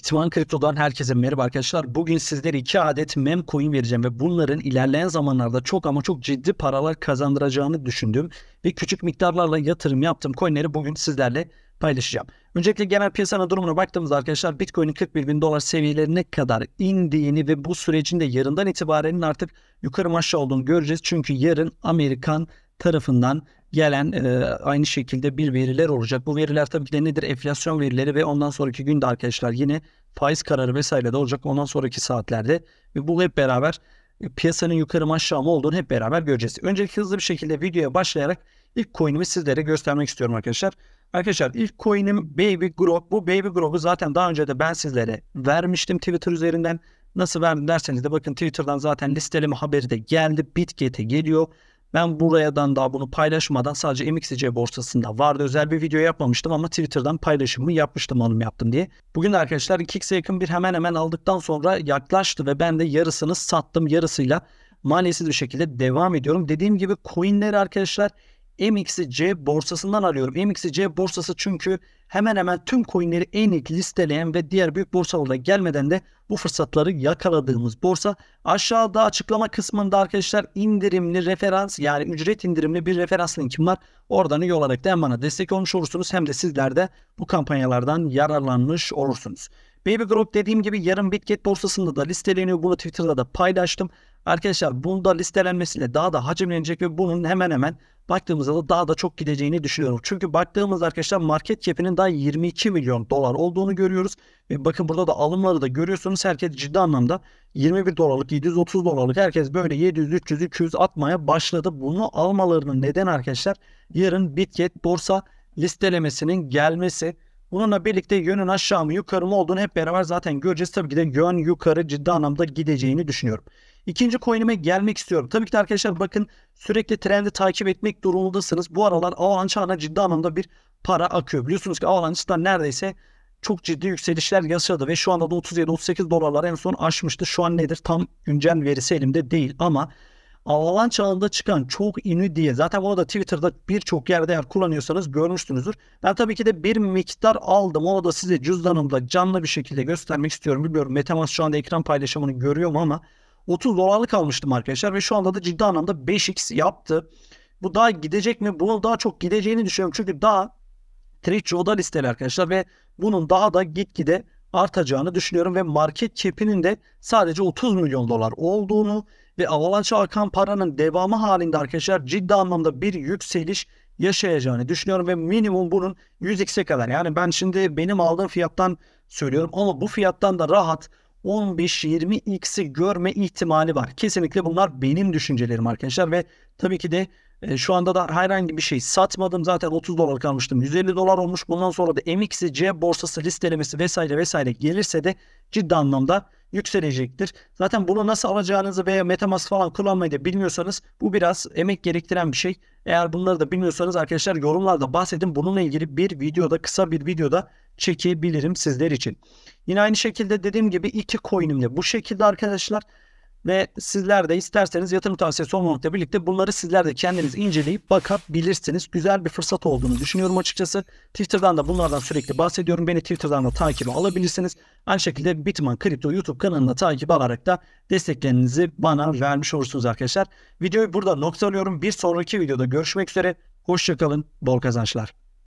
Bitman Kripto'dan herkese merhaba arkadaşlar. Bugün sizlere 2 adet mem coin vereceğim ve bunların ilerleyen zamanlarda çok ama çok ciddi paralar kazandıracağını düşündüğüm ve küçük miktarlarla yatırım yaptığım coinleri bugün sizlerle paylaşacağım. Öncelikle genel piyasanın durumuna baktığımızda arkadaşlar Bitcoin'in 41 bin dolar seviyelerine kadar indiğini ve bu sürecin de yarından itibaren artık yukarı aşağı olduğunu göreceğiz. Çünkü yarın Amerikan tarafından gelen e, aynı şekilde bir veriler olacak. Bu veriler tabii ki de nedir? Enflasyon verileri ve ondan sonraki günde arkadaşlar yine faiz kararı vesaire de olacak ondan sonraki saatlerde. Ve bu hep beraber e, piyasanın yukarı mı aşağı mı olduğunu hep beraber göreceğiz. Öncelikle hızlı bir şekilde videoya başlayarak ilk coin'imi sizlere göstermek istiyorum arkadaşlar. Arkadaşlar ilk coin'im Baby Grok. Bu Baby Grok'u zaten daha önce de ben sizlere vermiştim Twitter üzerinden. Nasıl verdim derseniz de bakın Twitter'dan zaten listeleme haberi de geldi. Bitget'e geliyor. Ben buradan daha bunu paylaşmadan sadece MXC borsasında vardı. Özel bir video yapmamıştım ama Twitter'dan paylaşımı yapmıştım alım yaptım diye. Bugün de arkadaşlar 2 yakın bir hemen hemen aldıktan sonra yaklaştı ve ben de yarısını sattım. Yarısıyla maalesef bir şekilde devam ediyorum. Dediğim gibi coinleri arkadaşlar MXC borsasından alıyorum. MXC borsası çünkü hemen hemen tüm coinleri en ilk listeleyen ve diğer büyük borsalara gelmeden de bu fırsatları yakaladığımız borsa. Aşağıda açıklama kısmında arkadaşlar indirimli referans yani ücret indirimli bir referans linkim var. Oradan üye olarak da hem bana destek olmuş olursunuz hem de sizler de bu kampanyalardan yararlanmış olursunuz. Baby Group dediğim gibi yarın Bitget borsasında da listeleniyor. Bunu Twitter'da da paylaştım. Arkadaşlar bunda listelenmesiyle daha da hacimlenecek ve bunun hemen hemen baktığımızda da daha da çok gideceğini düşünüyorum. Çünkü baktığımız arkadaşlar market cap'inin daha 22 milyon dolar olduğunu görüyoruz. Ve bakın burada da alımları da görüyorsunuz. Herkes ciddi anlamda 21 dolarlık, 730 dolarlık herkes böyle 700, 300, 200 atmaya başladı. Bunu almalarının neden arkadaşlar yarın Bitget borsa listelemesinin gelmesi. Bununla birlikte yönün aşağı mı yukarı mı olduğunu hep beraber zaten göreceğiz. Tabii ki de yön yukarı ciddi anlamda gideceğini düşünüyorum. İkinci coin'ime gelmek istiyorum. Tabii ki de arkadaşlar bakın sürekli trendi takip etmek durumundasınız. Bu aralar Avalanche'a ciddi anlamda bir para akıyor. Biliyorsunuz ki Avalanche'dan neredeyse çok ciddi yükselişler yaşadı ve şu anda da 37-38 dolarlar en son aşmıştı. Şu an nedir? Tam güncel verisi elimde değil ama Avalanche alanında çıkan çok ünlü diye zaten onu da Twitter'da birçok yerde eğer kullanıyorsanız görmüşsünüzdür. Ben tabii ki de bir miktar aldım. Onu da size cüzdanımda canlı bir şekilde göstermek istiyorum. Biliyorum Metamask şu anda ekran paylaşımını görüyorum ama 30 dolarlık almıştım arkadaşlar ve şu anda da ciddi anlamda 5x yaptı. Bu daha gidecek mi? Bunun daha çok gideceğini düşünüyorum. Çünkü daha Trade listeli arkadaşlar ve bunun daha da gitgide artacağını düşünüyorum ve market cap'inin de sadece 30 milyon dolar olduğunu ve avalança akan paranın devamı halinde arkadaşlar ciddi anlamda bir yükseliş yaşayacağını düşünüyorum ve minimum bunun 100x'e kadar yani ben şimdi benim aldığım fiyattan söylüyorum ama bu fiyattan da rahat 15-20x'i görme ihtimali var. Kesinlikle bunlar benim düşüncelerim arkadaşlar ve tabii ki de e, şu anda da herhangi bir şey satmadım. Zaten 30 dolar kalmıştım. 150 dolar olmuş. Bundan sonra da MX'i C borsası listelemesi vesaire vesaire gelirse de ciddi anlamda yükselecektir. Zaten bunu nasıl alacağınızı veya Metamask falan kullanmayı da bilmiyorsanız bu biraz emek gerektiren bir şey. Eğer bunları da bilmiyorsanız arkadaşlar yorumlarda bahsedin. Bununla ilgili bir videoda kısa bir videoda çekebilirim sizler için. Yine aynı şekilde dediğim gibi iki coin'imle bu şekilde arkadaşlar. Ve sizler de isterseniz yatırım tavsiyesi olmamakla birlikte bunları sizler de kendiniz inceleyip bakabilirsiniz. Güzel bir fırsat olduğunu düşünüyorum açıkçası. Twitter'dan da bunlardan sürekli bahsediyorum. Beni Twitter'dan da takibe alabilirsiniz. Aynı şekilde Bitman Kripto YouTube kanalına takip alarak da desteklerinizi bana vermiş olursunuz arkadaşlar. Videoyu burada noktalıyorum. Bir sonraki videoda görüşmek üzere. Hoşçakalın. Bol kazançlar.